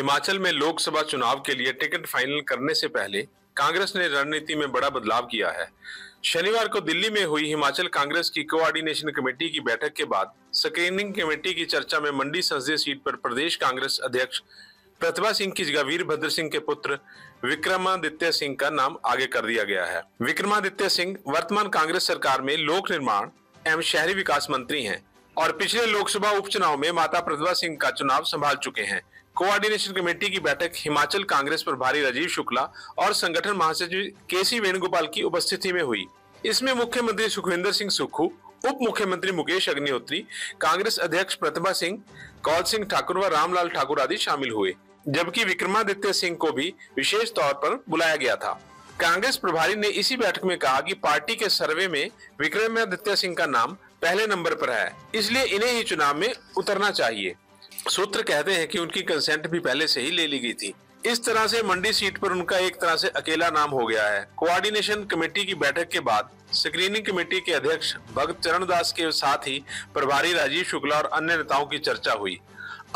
हिमाचल में लोकसभा चुनाव के लिए टिकट फाइनल करने से पहले कांग्रेस ने रणनीति में बड़ा बदलाव किया है शनिवार को दिल्ली में हुई हिमाचल कांग्रेस की कोऑर्डिनेशन कमेटी की बैठक के बाद स्क्रीनिंग कमेटी की चर्चा में मंडी संसदीय सीट पर प्रदेश कांग्रेस अध्यक्ष प्रतिभा सिंह की जगह वीरभद्र सिंह के पुत्र विक्रमादित्य सिंह का नाम आगे कर दिया गया है विक्रमादित्य सिंह वर्तमान कांग्रेस सरकार में लोक निर्माण एवं शहरी विकास मंत्री हैं और पिछले लोकसभा उपचुनाव में माता प्रतिभा सिंह का चुनाव संभाल चुके हैं कोऑर्डिनेशन कमेटी की बैठक हिमाचल कांग्रेस प्रभारी राजीव शुक्ला और संगठन महासचिव के सी वेणुगोपाल की उपस्थिति में हुई इसमें मुख्यमंत्री सुखविंदर सिंह सुक्खू उप मुख्यमंत्री मुकेश अग्निहोत्री कांग्रेस अध्यक्ष प्रतिभा सिंह कौल सिंह ठाकुर व रामलाल ठाकुर आदि शामिल हुए जबकि विक्रमादित्य सिंह को भी विशेष तौर पर बुलाया गया था कांग्रेस प्रभारी ने इसी बैठक में कहा कि पार्टी के सर्वे में विक्रमादित्य सिंह का नाम पहले नंबर पर है इसलिए इन्हें ही चुनाव में उतरना चाहिए सूत्र कहते हैं कि उनकी कंसेंट भी पहले से ही ले ली गई थी इस तरह से मंडी सीट पर उनका एक तरह से अकेला नाम हो गया है कोऑर्डिनेशन कमेटी की बैठक के बाद स्क्रीनिंग कमेटी के अध्यक्ष भगत चरण दास के साथ ही प्रभारी राजीव शुक्ला और अन्य नेताओं की चर्चा हुई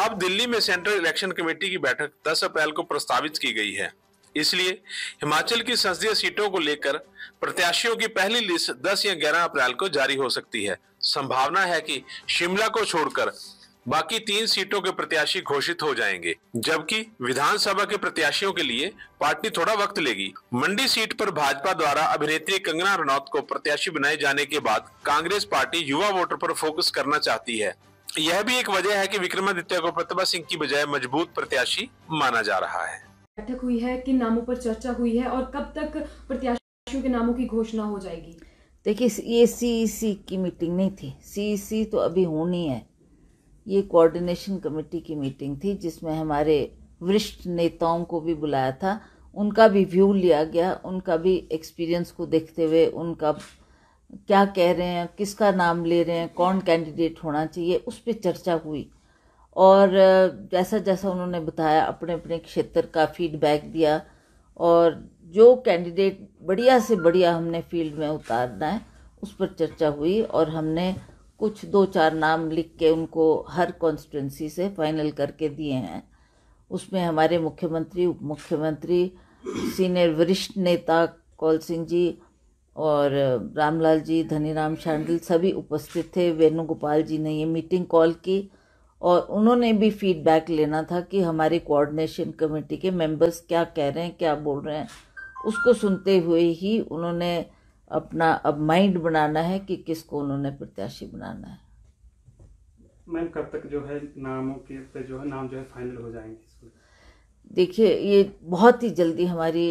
अब दिल्ली में सेंट्रल इलेक्शन कमेटी की बैठक 10 अप्रैल को प्रस्तावित की गई है इसलिए हिमाचल की संसदीय सीटों को लेकर प्रत्याशियों की पहली लिस्ट 10 या 11 अप्रैल को जारी हो सकती है संभावना है कि शिमला को छोड़कर बाकी तीन सीटों के प्रत्याशी घोषित हो जाएंगे जबकि विधानसभा के प्रत्याशियों के लिए पार्टी थोड़ा वक्त लेगी मंडी सीट पर भाजपा द्वारा अभिनेत्री कंगना रनौत को प्रत्याशी बनाए जाने के बाद कांग्रेस पार्टी युवा वोटर पर फोकस करना चाहती है यह भी एक वजह है कि विक्रमादित्य को प्रतिभा सिंह की बजाय मजबूत प्रत्याशी माना जा रहा है बैठक हुई है किन नामों पर चर्चा हुई है और कब तक प्रत्याशियों के नामों की घोषणा हो जाएगी देखिए ये सी की मीटिंग नहीं थी सी तो अभी होनी है ये कोऑर्डिनेशन कमेटी की मीटिंग थी जिसमें हमारे वरिष्ठ नेताओं को भी बुलाया था उनका भी व्यू लिया गया उनका भी एक्सपीरियंस को देखते हुए उनका क्या कह रहे हैं किसका नाम ले रहे हैं कौन कैंडिडेट होना चाहिए उस पर चर्चा हुई और जैसा जैसा उन्होंने बताया अपने अपने क्षेत्र का फीडबैक दिया और जो कैंडिडेट बढ़िया से बढ़िया हमने फील्ड में उतारना है उस पर चर्चा हुई और हमने कुछ दो चार नाम लिख के उनको हर कॉन्स्टिट्यूंसी से फाइनल करके दिए हैं उसमें हमारे मुख्यमंत्री उप मुख्यमंत्री सीनियर वरिष्ठ नेता कौल सिंह जी और रामलाल जी धनीराम शांडिल सभी उपस्थित थे वेणुगोपाल जी ने ये मीटिंग कॉल की और उन्होंने भी फीडबैक लेना था कि हमारी कोऑर्डिनेशन कमेटी के मेंबर्स क्या कह रहे हैं क्या बोल रहे हैं उसको सुनते हुए ही उन्होंने अपना अब माइंड बनाना है कि किसको उन्होंने प्रत्याशी बनाना है मैम कब तक जो है नामों के पे जो है नाम जो है फाइनल हो जाएंगे देखिए ये बहुत ही जल्दी हमारी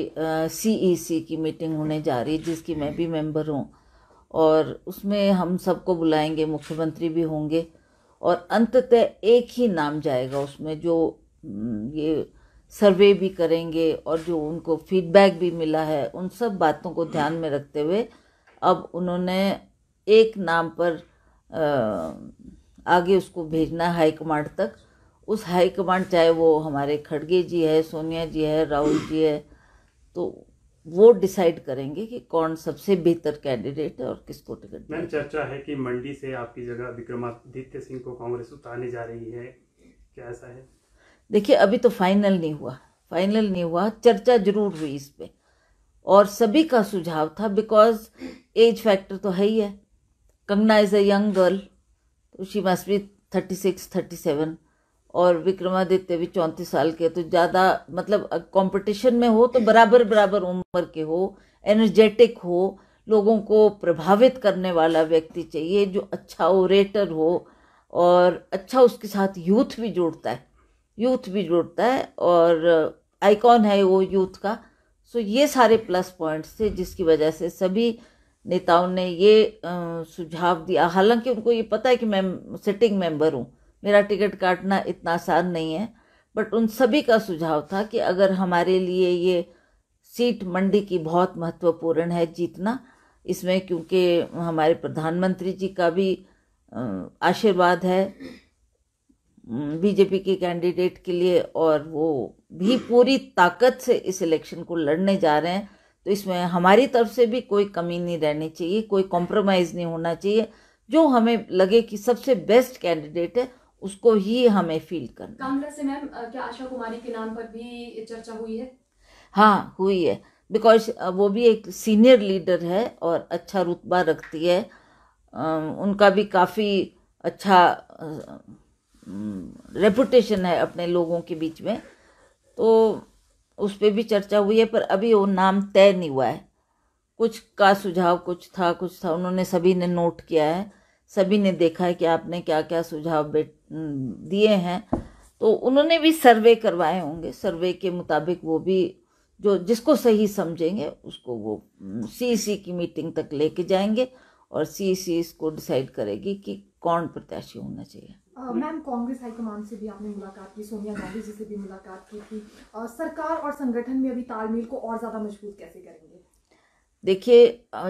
सी e की मीटिंग होने जा रही है जिसकी मैं भी मेंबर हूँ और उसमें हम सबको बुलाएंगे मुख्यमंत्री भी होंगे और अंततः एक ही नाम जाएगा उसमें जो ये सर्वे भी करेंगे और जो उनको फीडबैक भी मिला है उन सब बातों को ध्यान में रखते हुए अब उन्होंने एक नाम पर आगे उसको भेजना है हाईकमांड तक उस हाईकमांड चाहे वो हमारे खड़गे जी है सोनिया जी है राहुल जी है तो वो डिसाइड करेंगे कि कौन सबसे बेहतर कैंडिडेट है और किसको टिकट मैम चर्चा है कि मंडी से आपकी जगह विक्रमादित्य सिंह को कांग्रेस उतारने जा रही है क्या ऐसा है देखिए अभी तो फाइनल नहीं हुआ फाइनल नहीं हुआ चर्चा जरूर हुई इस पर और सभी का सुझाव था बिकॉज एज फैक्टर तो है ही है Kangana is a young girl तो शी मस्ट भी थर्टी सिक्स थर्टी सेवन और विक्रमादित्य भी चौंतीस साल के तो ज़्यादा मतलब कंपटीशन में हो तो बराबर बराबर उम्र के हो एनर्जेटिक हो लोगों को प्रभावित करने वाला व्यक्ति चाहिए जो अच्छा ओरेटर हो और अच्छा उसके साथ यूथ भी जोड़ता है यूथ भी जुड़ता है और आइकॉन है वो यूथ का सो ये सारे प्लस पॉइंट्स थे जिसकी वजह से सभी नेताओं ने ये सुझाव दिया हालांकि उनको ये पता है कि मैं सिटिंग मेंबर हूँ मेरा टिकट काटना इतना आसान नहीं है बट उन सभी का सुझाव था कि अगर हमारे लिए ये सीट मंडी की बहुत महत्वपूर्ण है जीतना इसमें क्योंकि हमारे प्रधानमंत्री जी का भी आशीर्वाद है बीजेपी के कैंडिडेट के लिए और वो भी पूरी ताकत से इस इलेक्शन को लड़ने जा रहे हैं तो इसमें हमारी तरफ से भी कोई कमी नहीं रहनी चाहिए कोई कॉम्प्रोमाइज़ नहीं होना चाहिए जो हमें लगे कि सबसे बेस्ट कैंडिडेट है उसको ही हमें फील करना कांग्रेस से मैम क्या आशा कुमारी के नाम पर भी चर्चा हुई है हाँ हुई है बिकॉज वो भी एक सीनियर लीडर है और अच्छा रुतबा रखती है उनका भी काफ़ी अच्छा रेपुटेशन हम्म, है अपने लोगों के बीच में तो उस पर भी चर्चा हुई है पर अभी वो नाम तय नहीं हुआ है कुछ का सुझाव कुछ था कुछ था उन्होंने सभी ने नोट किया है सभी ने देखा है कि आपने क्या क्या सुझाव हम्म, दिए हैं तो उन्होंने भी सर्वे करवाए होंगे सर्वे के मुताबिक वो भी जो जिसको सही समझेंगे उसको वो सी हम्म, e की मीटिंग तक लेके जाएंगे और सी e इसको डिसाइड करेगी कि कौन प्रत्याशी होना चाहिए मैम कांग्रेस हाईकमान से भी आपने मुलाकात की सोनिया गांधी जी से भी मुलाकात की थी uh, सरकार और संगठन में अभी तालमेल को और ज़्यादा मजबूत कैसे करेंगे देखिए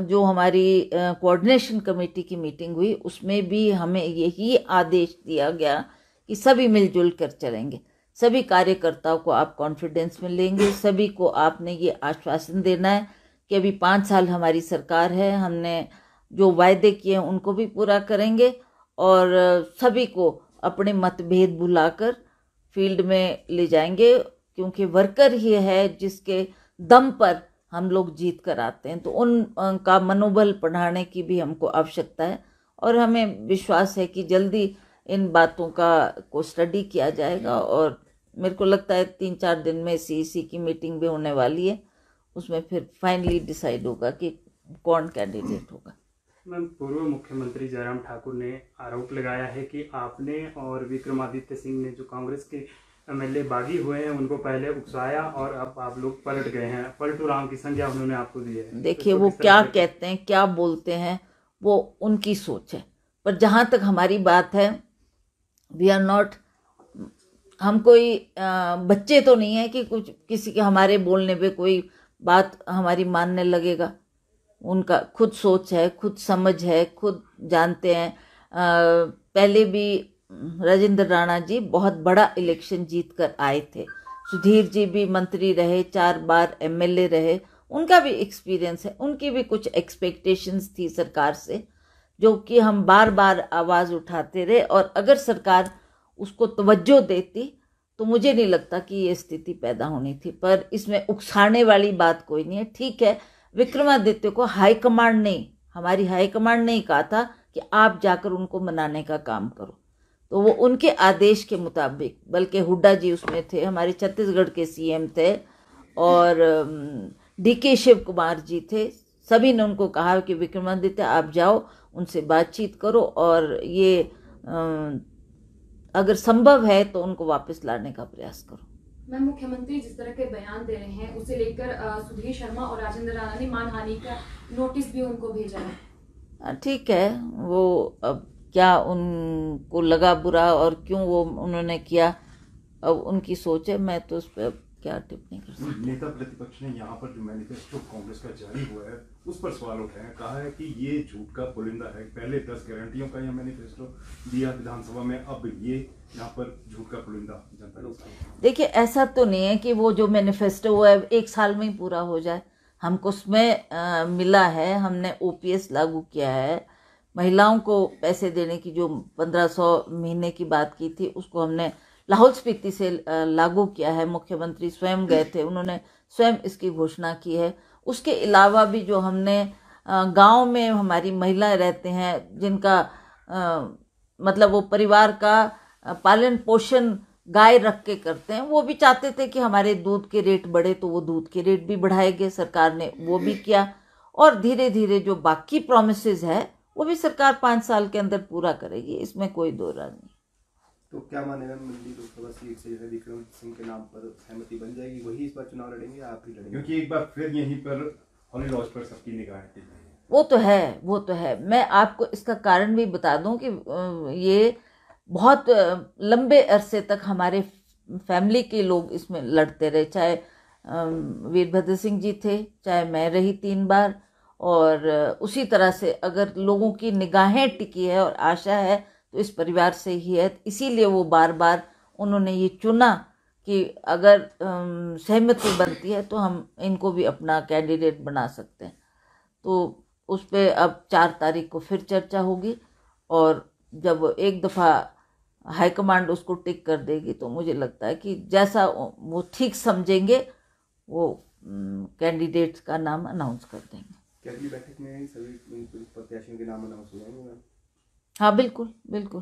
जो हमारी कोऑर्डिनेशन कमेटी की मीटिंग हुई उसमें भी हमें यही आदेश दिया गया कि सभी मिलजुल कर चलेंगे सभी कार्यकर्ताओं को आप कॉन्फिडेंस में लेंगे सभी को आपने ये आश्वासन देना है कि अभी पाँच साल हमारी सरकार है हमने जो वायदे किए हैं उनको भी पूरा करेंगे और सभी को अपने मतभेद भुलाकर फील्ड में ले जाएंगे क्योंकि वर्कर ही है जिसके दम पर हम लोग जीत कर आते हैं तो उन का मनोबल बढ़ाने की भी हमको आवश्यकता है और हमें विश्वास है कि जल्दी इन बातों का को स्टडी किया जाएगा और मेरे को लगता है तीन चार दिन में सी e की मीटिंग भी होने वाली है उसमें फिर फाइनली डिसाइड होगा कि कौन कैंडिडेट होगा मैम पूर्व मुख्यमंत्री जयराम ठाकुर ने आरोप लगाया है कि आपने और विक्रमादित्य सिंह ने जो कांग्रेस के एमएलए बागी हुए हैं उनको पहले उकसाया और अब आप लोग पलट गए हैं पलटू राम की संज्ञा उन्होंने आपको दी है देखिए तो वो क्या कहते हैं क्या बोलते हैं वो उनकी सोच है पर जहाँ तक हमारी बात है वी आर नॉट हम कोई बच्चे तो नहीं है कि कुछ किसी के हमारे बोलने पे कोई बात हमारी मानने लगेगा उनका खुद सोच है खुद समझ है खुद जानते हैं पहले भी राजेंद्र राणा जी बहुत बड़ा इलेक्शन जीत कर आए थे सुधीर जी भी मंत्री रहे चार बार एमएलए रहे उनका भी एक्सपीरियंस है उनकी भी कुछ एक्सपेक्टेशंस थी सरकार से जो कि हम बार बार आवाज़ उठाते रहे और अगर सरकार उसको तवज्जो देती तो मुझे नहीं लगता कि ये स्थिति पैदा होनी थी पर इसमें उकसाने वाली बात कोई नहीं है ठीक है विक्रमादित्य को हाईकमांड ने हमारी हाईकमांड ने कहा था कि आप जाकर उनको मनाने का काम करो तो वो उनके आदेश के मुताबिक बल्कि हुड्डा जी उसमें थे हमारे छत्तीसगढ़ के सीएम थे और डी के शिव कुमार जी थे सभी ने उनको कहा कि विक्रमादित्य आप जाओ उनसे बातचीत करो और ये अगर संभव है तो उनको वापस लाने का प्रयास करो मैम मुख्यमंत्री जिस तरह के बयान दे रहे हैं उसे लेकर सुधीर शर्मा और राजेंद्र राणा ने मानहानि का नोटिस भी उनको भेजा है ठीक है वो अब क्या उनको लगा बुरा और क्यों वो उन्होंने किया अब उनकी सोच है मैं तो उस पर क्या टिप्पणी कर सकते हैं नेता प्रतिपक्ष ने यहाँ पर जो मैनिफेस्टो कांग्रेस का जारी हुआ है उस पर सवाल उठाए कहा है कि ये झूठ का पुलिंदा है पहले दस गारंटियों का यह मैनिफेस्टो दिया विधानसभा में अब ये यहाँ पर झूठ का पुलिंदा जनता देखिए ऐसा तो नहीं है कि वो जो मैनिफेस्टो हुआ है एक साल में ही पूरा हो जाए हमको उसमें मिला है हमने ओ लागू किया है महिलाओं को पैसे देने की जो पंद्रह सौ महीने की बात की थी उसको हमने लाहौल स्पीति से लागू किया है मुख्यमंत्री स्वयं गए थे उन्होंने स्वयं इसकी घोषणा की है उसके अलावा भी जो हमने गांव में हमारी महिलाएं रहते हैं जिनका आ, मतलब वो परिवार का पालन पोषण गाय रख के करते हैं वो भी चाहते थे कि हमारे दूध के रेट बढ़े तो वो दूध के रेट भी बढ़ाए गए सरकार ने वो भी किया और धीरे धीरे जो बाकी प्रोमिस है वो भी सरकार पाँच साल के अंदर पूरा करेगी इसमें कोई दौरा नहीं तो क्या माने मैम मंडी लोकसभा तो सीट से जो विक्रम सिंह के नाम पर सहमति बन जाएगी वही इस बार चुनाव लड़ेंगे आप ही लड़ेंगे क्योंकि एक बार फिर यहीं पर हॉली लॉज पर सबकी निगाह वो तो है वो तो है मैं आपको इसका कारण भी बता दूं कि ये बहुत लंबे अरसे तक हमारे फैमिली के लोग इसमें लड़ते रहे चाहे वीरभद्र सिंह जी थे चाहे मैं रही तीन बार और उसी तरह से अगर लोगों की निगाहें टिकी है और आशा है तो इस परिवार से ही है इसीलिए वो बार बार उन्होंने ये चुना कि अगर सहमति बनती है तो हम इनको भी अपना कैंडिडेट बना सकते हैं तो उस पर अब चार तारीख को फिर चर्चा होगी और जब एक दफ़ा हाईकमांड उसको टिक कर देगी तो मुझे लगता है कि जैसा वो ठीक समझेंगे वो कैंडिडेट्स का नाम अनाउंस कर देंगे बैठक में सभी प्रत्याशियों के नाम अनाउंस हो जाएंगे हाँ बिल्कुल बिल्कुल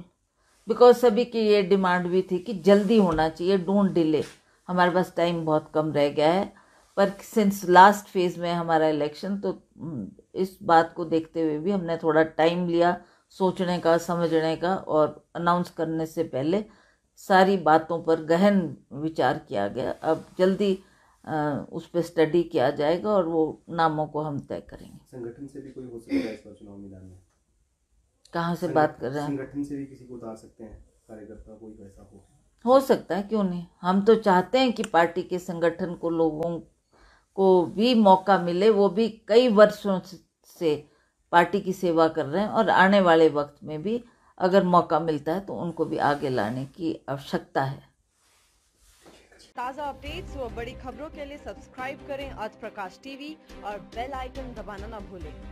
बिकॉज सभी की ये डिमांड भी थी कि जल्दी होना चाहिए डोंट डिले हमारे पास टाइम बहुत कम रह गया है पर सिंस लास्ट फेज में हमारा इलेक्शन तो हम्म, इस बात को देखते हुए भी हमने थोड़ा टाइम लिया सोचने का समझने का और अनाउंस करने से पहले सारी बातों पर गहन विचार किया गया अब जल्दी उस पर स्टडी किया जाएगा और वो नामों को हम तय करेंगे संगठन से भी कोई हो सकता है इस चुनाव मैदान में कहाँ से बात कर रहे हैं संगठन से भी किसी को उतार सकते हैं कार्यकर्ता कोई वैसा तो हो हो सकता है क्यों नहीं हम तो चाहते हैं कि पार्टी के संगठन को लोगों को भी मौका मिले वो भी कई वर्षों से पार्टी की सेवा कर रहे हैं और आने वाले वक्त में भी अगर मौका मिलता है तो उनको भी आगे लाने की आवश्यकता है ताज़ा अपडेट्स और बड़ी खबरों के लिए सब्सक्राइब करें आज प्रकाश टीवी और बेल आइकन दबाना ना भूलें